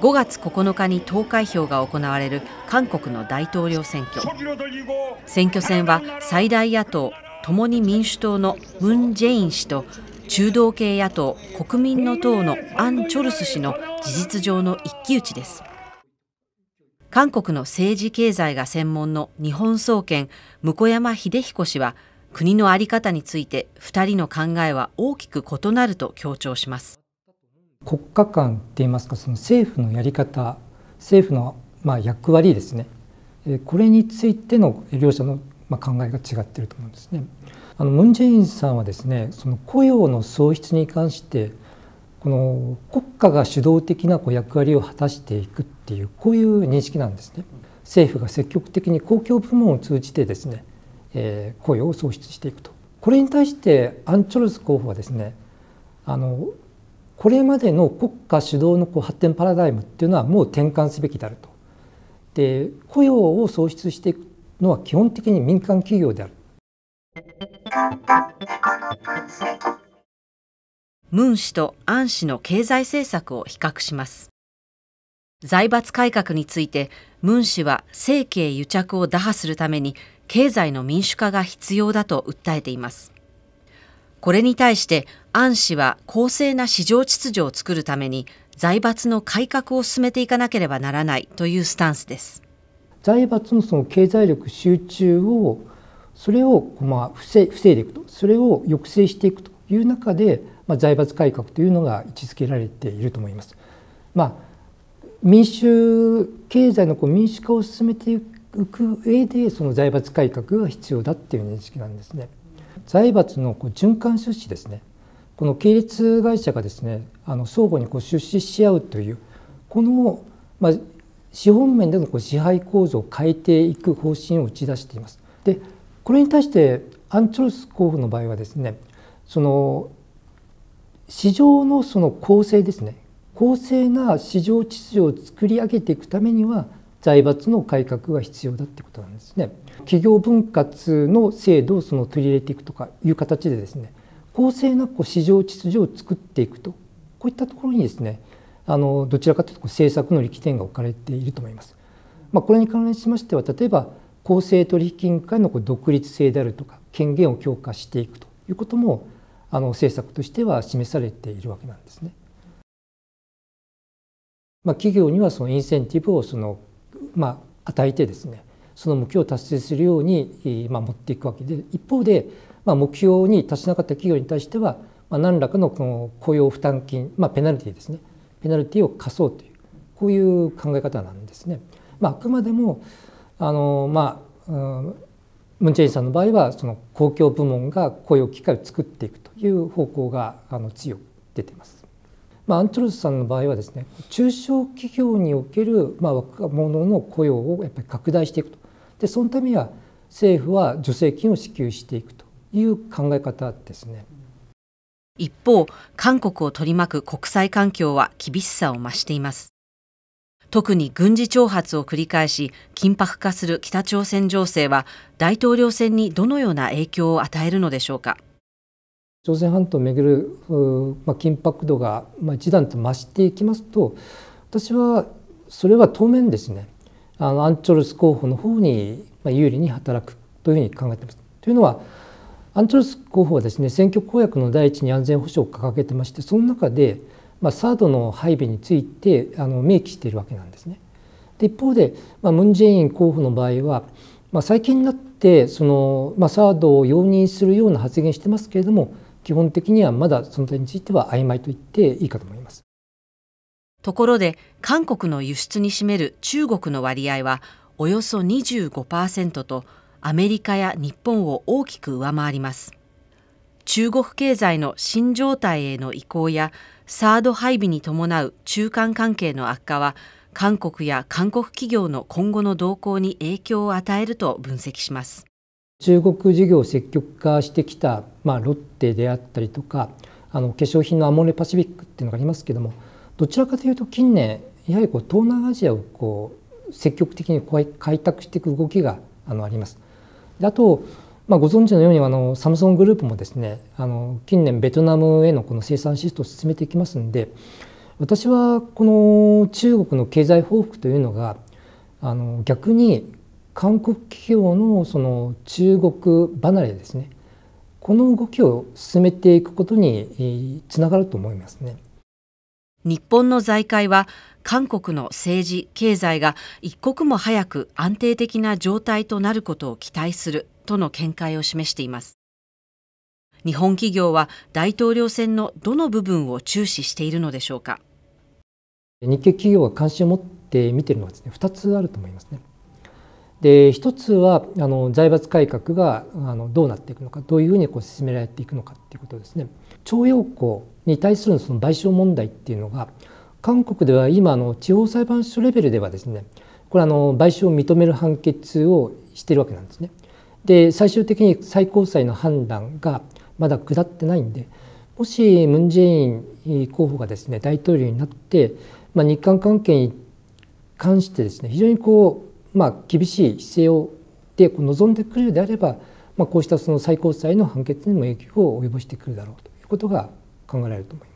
5月9日に投開票が行われる韓国の大統領選挙選挙戦は最大野党共に民主党のムン・ジェイン氏と中道系野党国民の党のアン・チョルス氏の事実上の一騎打ちです韓国の政治経済が専門の日本総研向山秀彦氏は国の在り方について2人の考えは大きく異なると強調します国家間って言いますかその政府のやり方政府のま役割ですねこれについての両者のま考えが違ってると思うんですね。あのムン・ジェインさんはですねその雇用の創出に関してこの国家が主導的なこう役割を果たしていくっていうこういう認識なんですね。政府が積極的に公共部門を通じてですね、えー、雇用を創出していくと。これに対してアン・チョルス候補はですねあのこれまでの国家主導のこう発展パラダイムっていうのはもう転換すべきであると。で雇用を創出していくのは基本的に民間企業である。ムン氏とアン氏の経済政策を比較します。財閥改革についてムン氏は政経癒着を打破するために経済の民主化が必要だと訴えています。これに対して安氏は公正な市場秩序を作るために財閥の改革を進めていかなければならないというスタンスです財閥のその経済力集中をそれをまあ防いでいくとそれを抑制していくという中で、まあ、財閥改革というのが位置づけられていると思います。まあ、民主経済のこう民主化を進めていく上でその財閥改革が必要だっていう認識なんですね。財閥の循環出資ですねこの系列会社がですねあの相互にこう出資し合うというこの、まあ、資本面でのこう支配構造を変えていく方針を打ち出しています。でこれに対してアン・チョルス候補の場合はですねその市場のその構成ですね公正な市場秩序を作り上げていくためには財閥の改革が必要だってことなんですね。企業分割の制度をその取り入れていくとかいう形でですね公正なこう市場秩序を作っていくとこういったところにですねあのどちらかというとこう政策の力点が置かれていると思います。まあ、これに関連しましては例えば公正取引委員会のこう独立性であるとか権限を強化していくということもあの政策としては示されているわけなんですね。まあ、企業にはそのインセンティブをそのまあ、与えてですねその目標を達成するように、まあ、持っていくわけで一方で、まあ、目標に達しなかった企業に対しては、まあ、何らかのこの雇用負担金、まあ、ペナルティですねペナルティを課そうというこういう考え方なんですね。まあ、あくまでもあの、まあ、ムン・ジェインさんの場合はその公共部門が雇用機会を作っていくという方向があの強く出てます。まあ、アントルズさんの場合はですね中小企業における、まあ、若者の雇用をやっぱり拡大していくとでそのためには政府は助成金を支給していくという考え方ですね。一方、韓国を取り巻く国際環境は厳しさを増しています。特に軍事挑発を繰り返し緊迫化する北朝鮮情勢は大統領選にどのような影響を与えるのでしょうか。朝鮮半島をめぐる、まあ、緊迫度が、まあ、一段と増していきますと私はそれは当面ですねあのアン・チョルス候補の方に、ま有利に働くというふうに考えています。というのはアン・チョルス候補はですね選挙公約の第一に安全保障を掲げてましてその中で、まあ、サードの配備についてあの明記しているわけなんですね。で一方で、まあ、ムン・ジェイン候補の場合は、まあ、最近になってその、まあ、サードを容認するような発言してますけれども基本的にはまだ存在については曖昧と言っていいかと思います。ところで、韓国の輸出に占める中国の割合はおよそ25%と、アメリカや日本を大きく上回ります。中国経済の新状態への移行や、サード配備に伴う中間関係の悪化は、韓国や韓国企業の今後の動向に影響を与えると分析します。中国事業を積極化してきた、まあ、ロッテであったりとかあの化粧品のアモレパシフィックっていうのがありますけどもどちらかというと近年やはりこう東南アジアをこう積極的に開拓していく動きがあのあります。であと、まあ、ご存知のようにあのサムソングループもですねあの近年ベトナムへのこの生産シフトを進めていきますんで私はこの中国の経済報復というのがあの逆に韓国企業のその中国離れですねこの動きを進めていくことにつながると思いますね日本の財界は韓国の政治経済が一刻も早く安定的な状態となることを期待するとの見解を示しています日本企業は大統領選のどの部分を注視しているのでしょうか日系企業が関心を持って見ているのはですね二つあると思いますねで一つはあの財閥改革があのどうなっていくのかどういうふうにこう進められていくのかっていうことですね。徴用工に対するその賠償問題っていうのが韓国では今の地方裁判所レベルではですねこれあの賠償を認める判決をしてるわけなんですね。で最終的に最高裁の判断がまだ下ってないんでもしムン・ジェイン候補がですね大統領になって、まあ、日韓関係に関してですね非常にこうまあ、厳しい姿勢をで望んでくるであれば、まあ、こうしたその最高裁の判決にも影響を及ぼしてくるだろうということが考えられると思います。